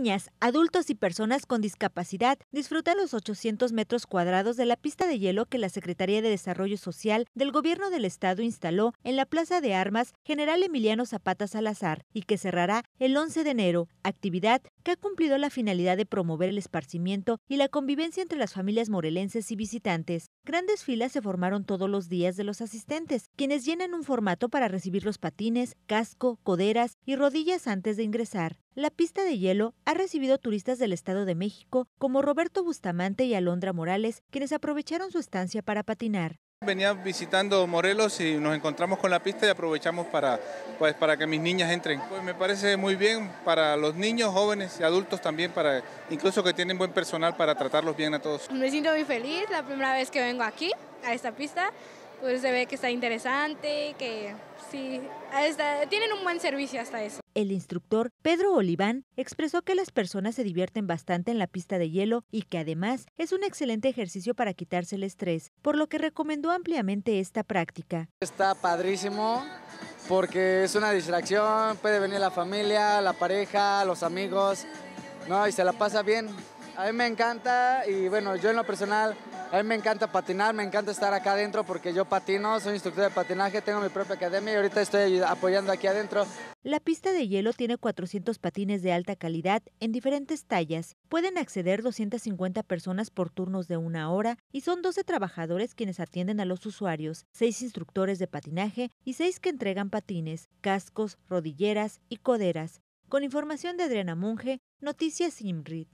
niñas, adultos y personas con discapacidad disfrutan los 800 metros cuadrados de la pista de hielo que la Secretaría de Desarrollo Social del Gobierno del Estado instaló en la Plaza de Armas General Emiliano Zapata Salazar y que cerrará el 11 de enero, actividad que ha cumplido la finalidad de promover el esparcimiento y la convivencia entre las familias morelenses y visitantes. Grandes filas se formaron todos los días de los asistentes, quienes llenan un formato para recibir los patines, casco, coderas y rodillas antes de ingresar. La pista de hielo ha recibido turistas del Estado de México como Roberto Bustamante y Alondra Morales, quienes aprovecharon su estancia para patinar. Venía visitando Morelos y nos encontramos con la pista y aprovechamos para, pues, para que mis niñas entren. Pues, me parece muy bien para los niños, jóvenes y adultos también, para, incluso que tienen buen personal para tratarlos bien a todos. Me siento muy feliz, la primera vez que vengo aquí, a esta pista pues se ve que está interesante, que sí, tienen un buen servicio hasta eso. El instructor Pedro Oliván expresó que las personas se divierten bastante en la pista de hielo y que además es un excelente ejercicio para quitarse el estrés, por lo que recomendó ampliamente esta práctica. Está padrísimo porque es una distracción, puede venir la familia, la pareja, los amigos, no, y se la pasa bien a mí me encanta y bueno, yo en lo personal, a mí me encanta patinar, me encanta estar acá adentro porque yo patino, soy instructor de patinaje, tengo mi propia academia y ahorita estoy apoyando aquí adentro. La pista de hielo tiene 400 patines de alta calidad en diferentes tallas. Pueden acceder 250 personas por turnos de una hora y son 12 trabajadores quienes atienden a los usuarios, 6 instructores de patinaje y 6 que entregan patines, cascos, rodilleras y coderas. Con información de Adriana Monge, Noticias Imrit.